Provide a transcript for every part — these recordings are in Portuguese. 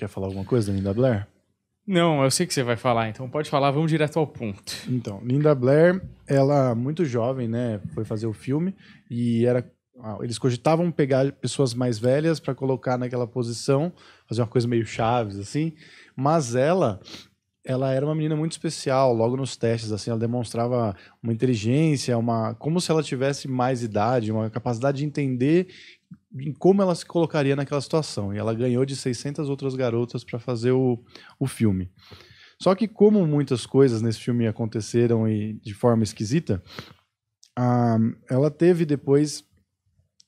Quer falar alguma coisa da Linda Blair? Não, eu sei que você vai falar, então pode falar, vamos direto ao ponto. Então, Linda Blair, ela muito jovem, né, foi fazer o filme e era eles cogitavam pegar pessoas mais velhas para colocar naquela posição, fazer uma coisa meio chaves assim, mas ela ela era uma menina muito especial, logo nos testes assim, ela demonstrava uma inteligência, uma como se ela tivesse mais idade, uma capacidade de entender em como ela se colocaria naquela situação. E ela ganhou de 600 outras garotas para fazer o, o filme. Só que, como muitas coisas nesse filme aconteceram e de forma esquisita, a, ah, ela teve depois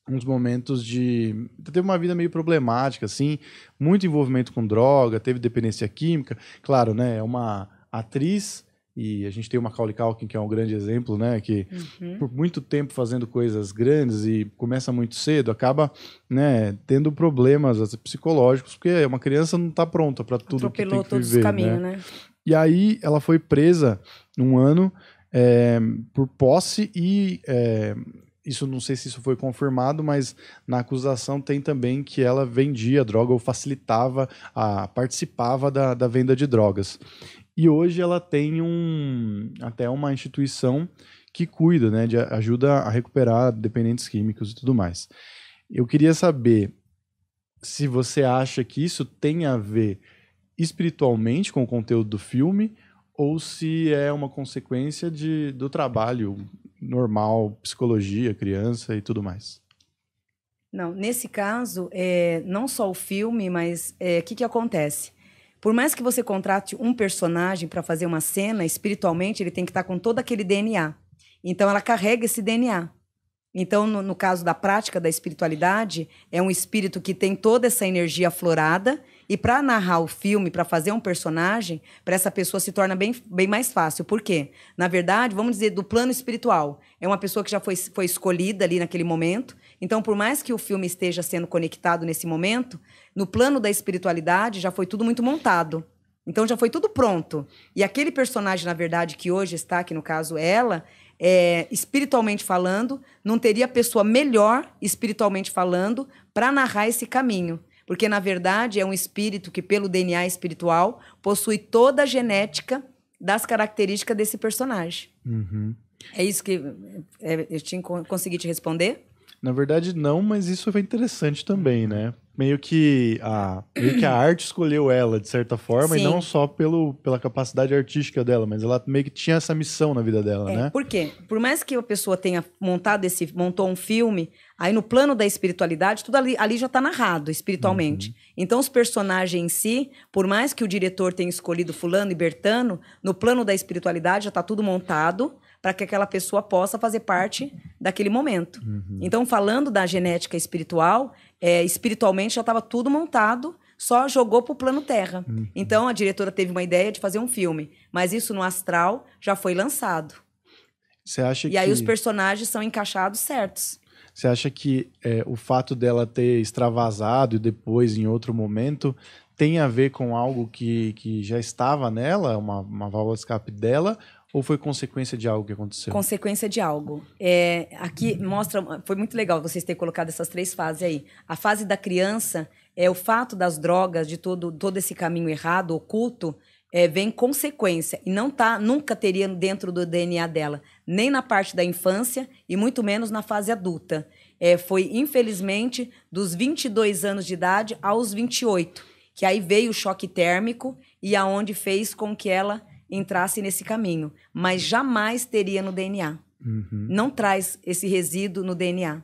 uns momentos de. Teve uma vida meio problemática, assim, muito envolvimento com droga, teve dependência química. Claro, né? É uma atriz e a gente tem o Macaulay Culkin, que é um grande exemplo, né? Que uhum. por muito tempo fazendo coisas grandes e começa muito cedo, acaba né, tendo problemas assim, psicológicos, porque uma criança não está pronta para tudo que tem que viver, todos os caminhos, né? né? E aí ela foi presa um ano é, por posse e... É, isso não sei se isso foi confirmado, mas na acusação tem também que ela vendia droga ou facilitava, a, participava da, da venda de drogas. E hoje ela tem um, até uma instituição que cuida, né, de ajuda a recuperar dependentes químicos e tudo mais. Eu queria saber se você acha que isso tem a ver espiritualmente com o conteúdo do filme ou se é uma consequência de, do trabalho normal, psicologia, criança e tudo mais. Não, nesse caso, é, não só o filme, mas o é, que, que acontece? Por mais que você contrate um personagem para fazer uma cena, espiritualmente ele tem que estar tá com todo aquele DNA. Então ela carrega esse DNA. Então, no, no, caso da prática da espiritualidade, é um espírito que tem toda essa energia aflorada. E para narrar o filme, para fazer um personagem, para essa pessoa se torna bem, bem mais fácil. Por quê? Na verdade, vamos dizer, do plano espiritual. É uma pessoa que já foi, foi escolhida ali naquele momento, então, por mais que o filme esteja sendo conectado nesse momento, no plano da espiritualidade já foi tudo muito montado. Então já foi tudo pronto. E aquele personagem, na verdade, que hoje está, que no caso ela, é, espiritualmente falando, não teria pessoa melhor, espiritualmente falando, para narrar esse caminho. Porque, na verdade, é um espírito que, pelo DNA espiritual, possui toda a genética das características desse personagem. Uhum. É isso que é, eu tinha consegui te responder? Na verdade, não, mas isso foi interessante também, né? Meio que a, meio que a arte escolheu ela, de certa forma, Sim. e não só pelo, pela capacidade artística dela, mas ela meio que tinha essa missão na vida dela, é, né? Por quê? Por mais que a pessoa tenha montado esse, montou um filme, aí no plano da espiritualidade, tudo ali, ali já está narrado espiritualmente. Uhum. Então, os personagens em si, por mais que o diretor tenha escolhido fulano e Bertano, no plano da espiritualidade já está tudo montado para que aquela pessoa possa fazer parte daquele momento. Uhum. Então, falando da genética espiritual, é, espiritualmente já estava tudo montado, só jogou para o plano Terra. Uhum. Então, a diretora teve uma ideia de fazer um filme, mas isso no astral já foi lançado. Você acha e que... aí os personagens são encaixados certos. Você acha que é, o fato dela ter extravasado e depois em outro momento tem a ver com algo que, que já estava nela, uma, uma válvula de escape dela, ou foi consequência de algo que aconteceu? Consequência de algo. É, aqui mostra, foi muito legal vocês terem colocado essas três fases aí. A fase da criança é o fato das drogas, de todo, todo esse caminho errado, oculto, é, vem consequência e não tá nunca teria dentro do DNA dela, nem na parte da infância e muito menos na fase adulta. É, foi infelizmente dos 22 anos de idade aos 28, que aí veio o choque térmico e aonde fez com que ela entrasse nesse caminho, mas jamais teria no DNA. Uhum. Não traz esse resíduo no DNA.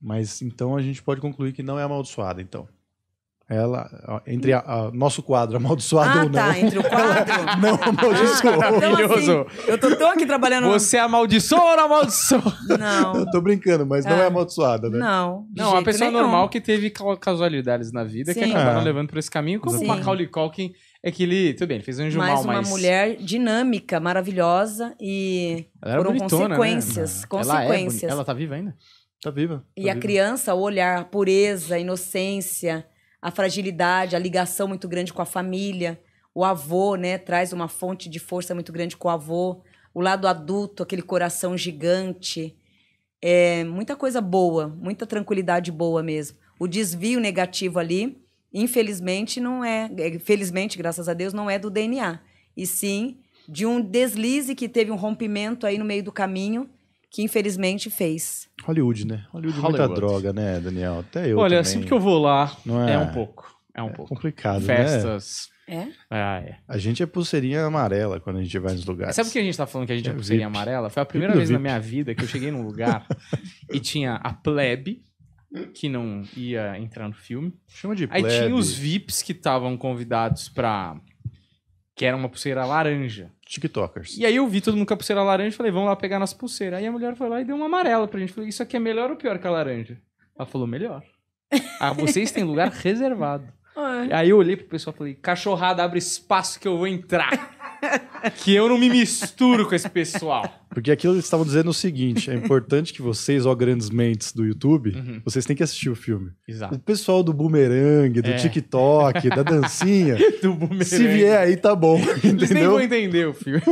Mas então a gente pode concluir que não é amaldiçoada, então. Ela, entre a, a, nosso quadro, amaldiçoado ah, ou tá, não. Tá, entre o quadro. não amaldiçoou. Ah, maravilhoso. Então, assim, eu tô, tô, aqui trabalhando. Você é amaldiçoou ou não amaldiçoou? Não. Eu tô brincando, mas é. não é amaldiçoada, né? Não. Não, uma pessoa nenhum. normal que teve casualidades na vida Sim. que acabaram é. levando para esse caminho, como Sim. o Macaulay Culkin é que ele, tudo bem, ele fez um anjo mas mal, uma mas... uma mulher dinâmica, maravilhosa e ela foram bonitona, consequências, né? consequências. Ela, é ela tá viva ainda? Tá viva. Tá e viva. a criança, o olhar, a pureza, a inocência, a fragilidade, a ligação muito grande com a família, o avô, né, traz uma fonte de força muito grande com o avô, o lado adulto, aquele coração gigante, é muita coisa boa, muita tranquilidade boa mesmo. O desvio negativo ali Infelizmente, não é, é. Felizmente, graças a Deus, não é do DNA. E sim de um deslize que teve um rompimento aí no meio do caminho que infelizmente fez. Hollywood, né? Hollywood, é Hollywood. muita droga, né, Daniel? Até eu Olha, também. sempre assim que eu vou lá, é... é... um pouco. É um é pouco. complicado, né? Festas. Né? É? Ah, é? A gente é pulseirinha amarela quando a gente vai nos lugares. Sabe o que a gente tá falando que a gente é, pulseirinha VIP. amarela? Foi a primeira VIP vez na minha vida que eu cheguei num lugar e tinha a plebe, que não ia entrar no filme. Chama de plebe. Aí tinha os VIPs que estavam convidados pra. Que era uma pulseira laranja. TikTokers. E aí eu vi todo mundo com a pulseira laranja e falei, vamos lá pegar nossa pulseira. Aí a mulher foi lá e deu uma amarela pra gente. Falei, isso aqui é melhor ou pior que a laranja? Ela falou, melhor. ah, vocês têm lugar reservado. Ah. Aí eu olhei pro pessoal e falei, cachorrada, abre espaço que eu vou entrar. que eu não me misturo com esse pessoal. Porque aquilo eles estavam dizendo o seguinte: é importante que vocês, ó, grandes mentes do YouTube, uhum. vocês têm que assistir o filme. Exato. O pessoal do boomerang, do é. TikTok, da dancinha. do Se vier aí, tá bom. Eles entendeu? nem vão entender o filme.